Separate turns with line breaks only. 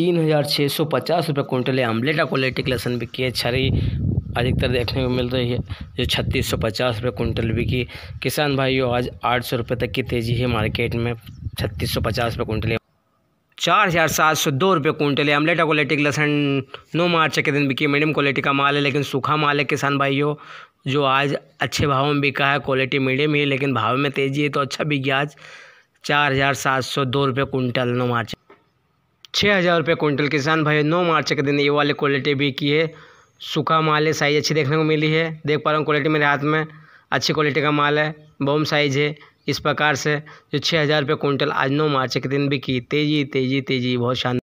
तीन हज़ार छः सौ पचास रुपये क्विंटल है आमलेटा क्वालिटी की लहसुन बिकी है छरी अधिकतर देखने को मिल रही है जो छत्तीस सौ पचास रुपये कुंटल बिकी किसान भाइयों आज आठ सौ रुपये तक की तेज़ी है मार्केट में छत्तीस सौ पचास रुपये कुंटल चार हज़ार सात सौ दो रुपये कुंटल है अमलेटा क्वालिटी की लहसन नौ मार्च के दिन बिकी मीडियम क्वालिटी का माल है लेकिन सूखा माल है किसान भाइयों जो आज अच्छे भाव में बिका है क्वालिटी मीडियम ही लेकिन भाव में तेज़ी है तो अच्छा बिक गया आज चार हज़ार सात सौ दो रुपये कुंटल नौ मार्च छः हज़ार रुपये कुंटल किसान भाई नौ मार्च के दिन ये वाली क्वालिटी भी की है सूखा माल है साइज़ अच्छी देखने को मिली है देख पा रहा हूँ क्वालिटी मेरे हाथ में अच्छी क्वालिटी का माल है बम साइज़ है इस प्रकार से जो छः हज़ार रुपये कुंटल आज नौ मार्च के दिन भी की तेज़ी तेज़ी तेज़ी बहुत शानदार